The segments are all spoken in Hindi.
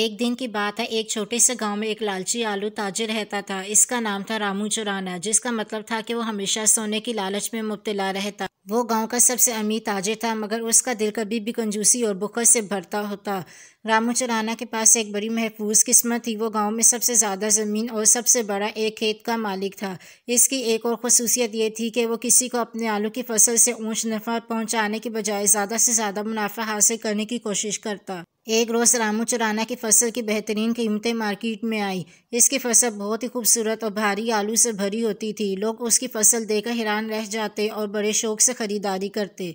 एक दिन की बात है एक छोटे से गांव में एक लालची आलू ताजे रहता था इसका नाम था रामू चुराना जिसका मतलब था कि वो हमेशा सोने की लालच में मुबतला रहता वो गांव का सबसे अमीर ताजे था मगर उसका दिल कभी भी कंजूसी और बुखर से भरता होता रामू चुराना के पास एक बड़ी महफूज किस्मत थी वो गांव में सबसे ज़्यादा ज़मीन और सबसे बड़ा एक खेत का मालिक था इसकी एक और खसूसियत ये थी कि वो किसी को अपने आलू की फसल से ऊँच नफा पहुँचाने के बजाय ज़्यादा से ज़्यादा मुनाफा हासिल करने की कोशिश करता एक रोज़ रामू चुराना की फसल की बेहतरीन कीमतें मार्केट में आई इसकी फसल बहुत ही खूबसूरत और भारी आलू से भरी होती थी लोग उसकी फसल देखकर हैरान रह जाते और बड़े शौक से ख़रीदारी करते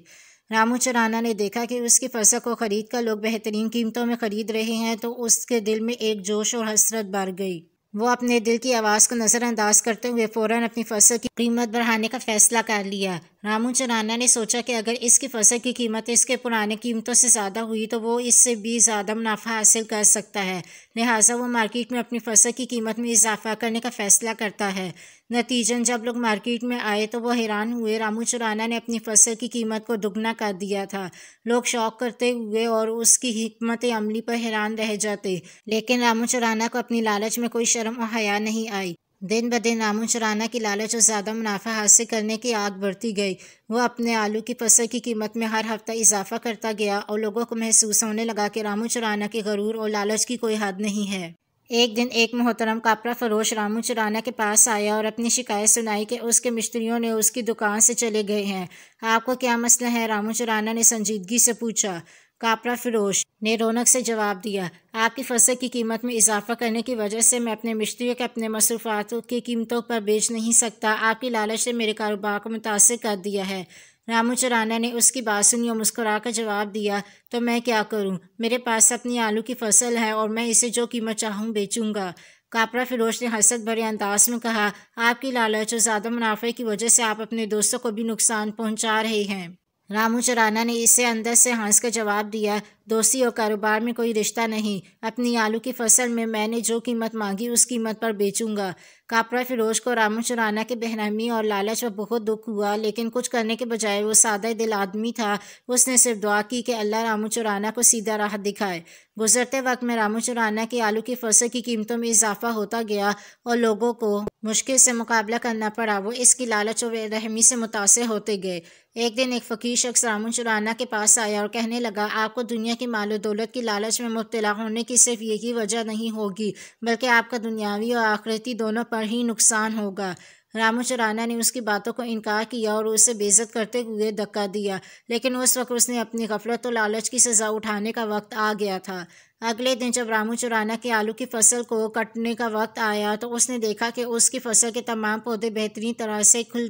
रामू चुराना ने देखा कि उसकी फसल को ख़रीद कर लोग बेहतरीन कीमतों में ख़रीद रहे हैं तो उसके दिल में एक जोश और हसरत भर गई वो अपने दिल की आवाज़ को नज़रअंदाज करते हुए फ़ौर अपनी फसल की कीमत बढ़ाने का फ़ैसला कर लिया रामू चनाना ने सोचा कि अगर इसकी फसल की कीमत इसके पुराने कीमतों से ज़्यादा हुई तो वो इससे भी ज़्यादा मुनाफा हासिल कर सकता है लिहाजा वो मार्केट में अपनी फसल की कीमत में इजाफा करने का फैसला करता है नतीजन जब लोग मार्केट में आए तो वो हैरान हुए रामू चुराना ने अपनी फसल की कीमत को दुगना कर दिया था लोग शौक करते हुए और उसकी हमत अमली पर हैरान रह जाते लेकिन रामू चुराना को अपनी लालच में कोई शर्म और हया नहीं आई दिन ब दिन आमून चुराना की लालच और ज़्यादा मुनाफा हासिल करने की आग बढ़ती गई वह अपने आलू की फसल की कीमत में हर हफ्ता इजाफा करता गया और लोगों को महसूस होने लगा कि रामू चुराना के गरूर और लालच की कोई हद नहीं है एक दिन एक मोहतरम कापरा फरोश रामू चुराना के पास आया और अपनी शिकायत सुनाई कि उसके मिस्त्रियों ने उसकी दुकान से चले गए हैं आपको क्या मसला है रामू चुराना ने संजीदगी से पूछा कापड़ा फिरोश ने रौनक से जवाब दिया आपकी फसल की कीमत में इजाफा करने की वजह से मैं अपने मिश्रियों के अपने मसरूफात की कीमतों पर बेच नहीं सकता आपकी लालच ने मेरे कारोबार को मुतासर कर दिया है रामू चराना ने उसकी बात सुनी और मुस्कुरा कर जवाब दिया तो मैं क्या करूं? मेरे पास अपनी आलू की फसल है और मैं इसे जो कीमत चाहूं बेचूंगा कापरा फिरोज ने हसरत भरे अंदाज में कहा आपकी लालच और ज़्यादा मुनाफे की वजह से आप अपने दोस्तों को भी नुकसान पहुंचा रहे हैं रामू चराना ने इसे अंदर से हंस कर जवाब दिया दोस्ती और कारोबार में कोई रिश्ता नहीं अपनी आलू की फसल में मैंने जो कीमत मांगी उस कीमत पर बेचूंगा कापरा फिरोज को रामू चुराना के बहरहमी और लालच पर बहुत दुख हुआ लेकिन कुछ करने के बजाय वो सादा दिल आदमी था उसने सिर्फ दुआ की कि अल्लाह रामू चुराना को सीधा राह दिखाए गुजरते वक्त में रामू चुराना की आलू की फसल की कीमतों में इजाफा होता गया और लोगों को मुश्किल से मुकाबला करना पड़ा वो इसकी लालच और बेरहमी से मुतासर होते गए एक दिन एक फ़कीर शख्स रामू चुराना के पास आया और कहने लगा आपको दुनिया कि माल दौलत की लालच में मुबतला होने की सिर्फ यही वजह नहीं होगी बल्कि आपका दुनियावी और आखिरती दोनों पर ही नुकसान होगा रामू चुराना ने उसकी बातों को इनकार किया और उसे बेजत करते हुए धक्का दिया लेकिन उस वक्त उसने अपनी गफलत और लालच की सज़ा उठाने का वक्त आ गया था अगले दिन जब रामू चुराना के आलू की फसल को कटने का वक्त आया तो उसने देखा कि उसकी फसल के तमाम पौधे बेहतरीन तरह से खुल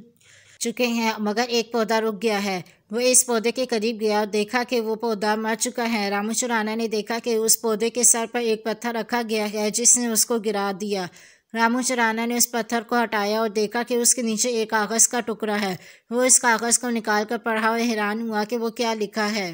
चुके हैं मगर एक पौधा रुक गया है वह इस पौधे के करीब गया और देखा कि वो पौधा मर चुका है रामू राना ने देखा कि उस पौधे के सर पर एक पत्थर रखा गया है जिसने उसको गिरा दिया रामू चराना ने उस पत्थर को हटाया और देखा कि उसके नीचे एक कागज़ का टुकड़ा है वो इस कागज़ को निकाल कर पढ़ा और हैरान हुआ कि वो क्या लिखा है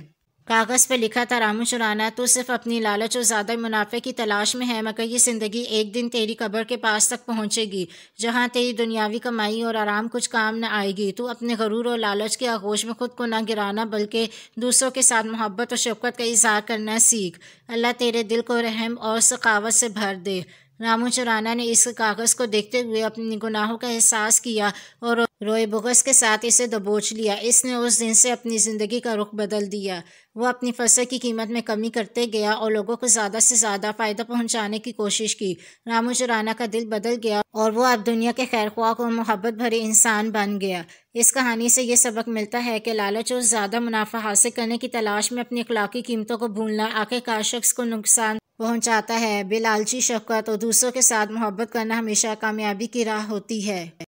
कागज़ पर लिखा था रामू चुराना तो सिर्फ अपनी लालच और ज़्यादा मुनाफे की तलाश में है मगर ये ज़िंदगी एक दिन तेरी कब्र के पास तक पहुँचेगी जहाँ तेरी दुनियावी कमाई और आराम कुछ काम न आएगी तू अपने गरूर और लालच के आगोश में खुद को ना गिराना बल्कि दूसरों के साथ मोहब्बत और शफकत का इजहार करना सीख अल्लाह तेरे दिल को रहम और सखावत से भर दे रामू चौराना ने इस कागज़ को देखते हुए अपने गुनाहों का एहसास किया और रोए बुगस के साथ इसे दबोच लिया इसने उस दिन से अपनी ज़िंदगी का रुख बदल दिया वह अपनी फसल की कीमत में कमी करते गया और लोगों को ज़्यादा से ज़्यादा फ़ायदा पहुंचाने की कोशिश की रामू चौराना का दिल बदल गया और वह अब दुनिया के खैर ख्वाह और मोहब्बत भरे इंसान बन गया इस कहानी से यह सबक मिलता है कि लालच और ज़्यादा मुनाफा हासिल करने की तलाश में अपनी अखलाकी कीमतों को भूलना आखिरकार शख्स को नुकसान पहुंचाता है बेलालची शफकत और दूसरों के साथ मोहब्बत करना हमेशा कामयाबी की राह होती है